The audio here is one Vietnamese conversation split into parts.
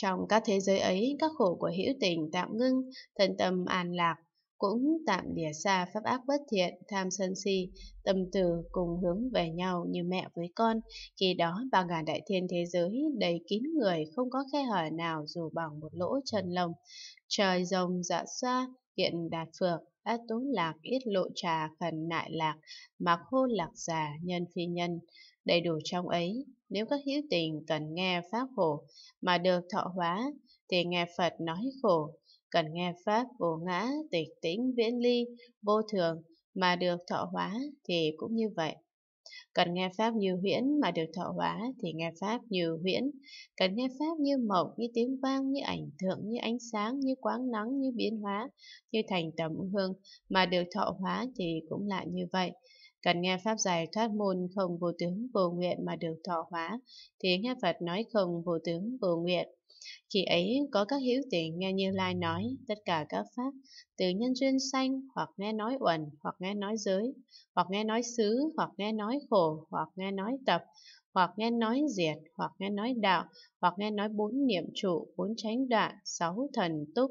Trong các thế giới ấy, các khổ của hữu tình tạm ngưng, thân tâm an lạc, cũng tạm lìa xa pháp ác bất thiện, tham sân si, tâm từ cùng hướng về nhau như mẹ với con. Khi đó, ba ngàn đại thiên thế giới đầy kín người, không có khe hở nào dù bằng một lỗ chân lồng. Trời rồng dạ xa, hiện đạt phược, ác tú lạc ít lộ trà phần nại lạc mặc khô lạc già nhân phi nhân đầy đủ trong ấy nếu các hữu tình cần nghe pháp khổ mà được thọ hóa thì nghe phật nói khổ cần nghe pháp vô ngã tịch tĩnh viễn ly vô thường mà được thọ hóa thì cũng như vậy Cần nghe Pháp như huyễn mà được thọ hóa thì nghe Pháp như huyễn. Cần nghe Pháp như mộng, như tiếng vang, như ảnh tượng như ánh sáng, như quáng nắng, như biến hóa, như thành tầm hương mà được thọ hóa thì cũng lại như vậy. Cần nghe Pháp giải thoát môn không vô tướng vô nguyện mà được thọ hóa thì nghe Phật nói không vô tướng vô nguyện. Khi ấy có các hiếu tiện nghe Như Lai nói tất cả các pháp, từ nhân duyên sanh, hoặc nghe nói uẩn, hoặc nghe nói giới, hoặc nghe nói xứ, hoặc nghe nói khổ, hoặc nghe nói tập, hoặc nghe nói diệt, hoặc nghe nói đạo, hoặc nghe nói bốn niệm trụ, bốn chánh đoạn, sáu thần túc,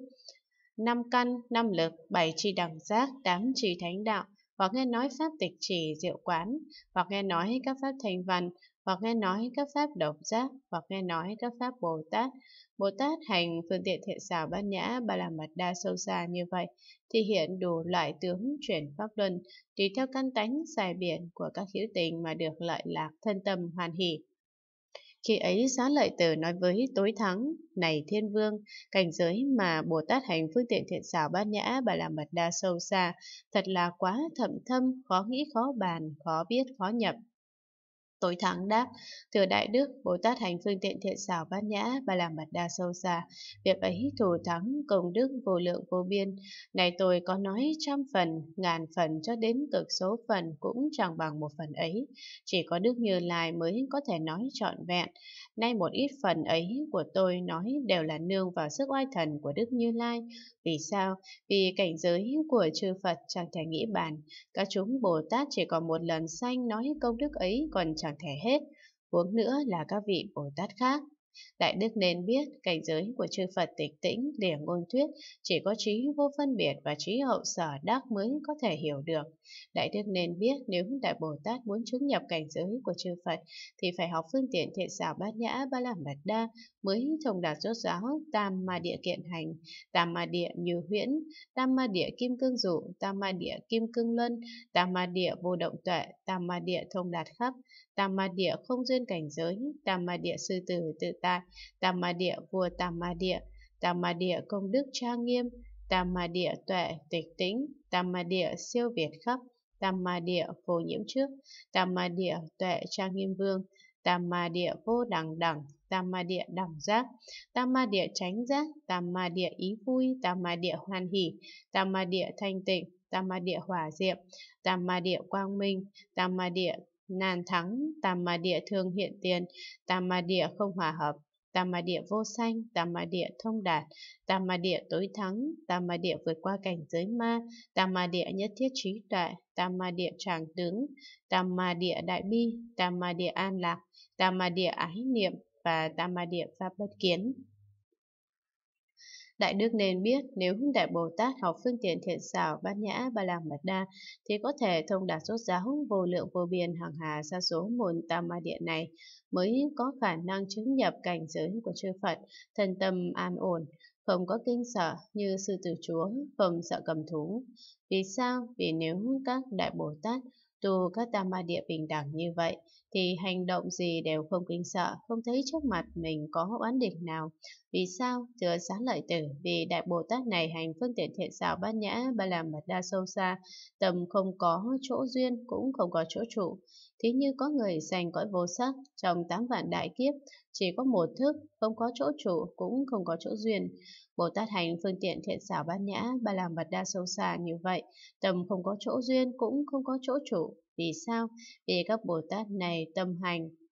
năm căn, năm lực, bảy tri đẳng giác, tám tri thánh đạo, hoặc nghe nói pháp tịch chỉ diệu quán, hoặc nghe nói các pháp thành văn, hoặc nghe nói các pháp độc giác, hoặc nghe nói các pháp Bồ Tát. Bồ Tát hành phương tiện thiện xảo bát nhã ba la mật đa sâu xa như vậy, thì hiện đủ loại tướng chuyển pháp luân, tùy theo căn tánh xài biển của các hữu tình mà được lợi lạc thân tâm hoàn hỷ. Khi ấy xá lợi tử nói với tối thắng, này thiên vương, cảnh giới mà Bồ Tát hành phương tiện thiện xảo bát nhã bà là mật đa sâu xa, thật là quá thậm thâm, khó nghĩ khó bàn, khó biết khó nhập. Tối thắng đáp, thừa Đại Đức, Bồ Tát hành phương tiện thiện xảo bát nhã và làm mặt đa sâu xa, việc ấy thù thắng, công đức vô lượng vô biên. Này tôi có nói trăm phần, ngàn phần cho đến cực số phần cũng chẳng bằng một phần ấy, chỉ có Đức Như Lai mới có thể nói trọn vẹn. Nay một ít phần ấy của tôi nói đều là nương vào sức oai thần của Đức Như Lai. Vì sao? Vì cảnh giới của chư Phật chẳng thể nghĩ bàn. Các chúng Bồ Tát chỉ còn một lần sanh nói công đức ấy còn chẳng toàn thể hết, huống nữa là các vị Bồ Tát khác. Đại Đức nên biết cảnh giới của chư Phật tịch tĩnh, để ngôn thuyết, chỉ có trí vô phân biệt và trí hậu sở đắc mới có thể hiểu được. Đại Đức nên biết nếu Đại Bồ Tát muốn chứng nhập cảnh giới của chư Phật thì phải học phương tiện thiện xảo bát nhã ba làm bạt đa mới thông đạt rốt giáo tam ma địa kiện hành, tam ma địa như huyễn, tam ma địa kim cương dụ, tam ma địa kim cương luân, tam ma địa vô động tuệ, tam ma địa thông đạt khắp, Tàm ma địa không duyên cảnh giới, tàm ma địa sư tử tự tại, tàm ma địa vua tàm ma địa, tàm ma địa công đức trang nghiêm, tàm ma địa tuệ tịch tĩnh, tàm ma địa siêu việt khắp, tàm ma địa phổ nhiễm trước, tàm ma địa tuệ trang nghiêm vương, tam ma địa vô đẳng đẳng tam ma địa đẳng giác tam ma địa tránh giác tam ma địa ý vui tam ma địa hoan hỷ tam ma địa thanh tịnh tam ma địa hỏa diệm tam ma địa quang minh tam ma địa nan thắng, tam ma địa thường hiện tiền, tam ma địa không hòa hợp, tam ma địa vô sanh, tam ma địa thông đạt, tam ma địa tối thắng, tam ma địa vượt qua cảnh giới ma, tam ma địa nhất thiết trí tuệ, tam ma địa tràng tướng, tam ma địa đại bi, tam ma địa an lạc, tam ma địa ái niệm và tam ma địa pháp bất kiến. Đại đức nên biết nếu Đại Bồ Tát học phương tiện thiện xảo bát nhã ba la mật đa thì có thể thông đạt rốt giáo vô lượng vô biên hàng hà sa số môn tam ma địa này mới có khả năng chứng nhập cảnh giới của chư Phật, thân tâm an ổn không có kinh sợ như sư tử chúa, không sợ cầm thú. Vì sao? Vì nếu các đại Bồ Tát tu các tam ma địa bình đẳng như vậy, thì hành động gì đều không kinh sợ, không thấy trước mặt mình có oán địch nào. Vì sao? Thưa xá lợi tử, vì Đại Bồ Tát này hành phương tiện thiện xảo bát nhã, ba làm mật đa sâu xa, tầm không có chỗ duyên cũng không có chỗ trụ. Ví như có người giành cõi vô sắc trong tám vạn đại kiếp, chỉ có một thức, không có chỗ chủ, cũng không có chỗ duyên. Bồ Tát hành phương tiện thiện xảo bát nhã, ba làm mật đa sâu xa như vậy, tâm không có chỗ duyên cũng không có chỗ chủ. Vì sao? Vì các Bồ Tát này tâm hành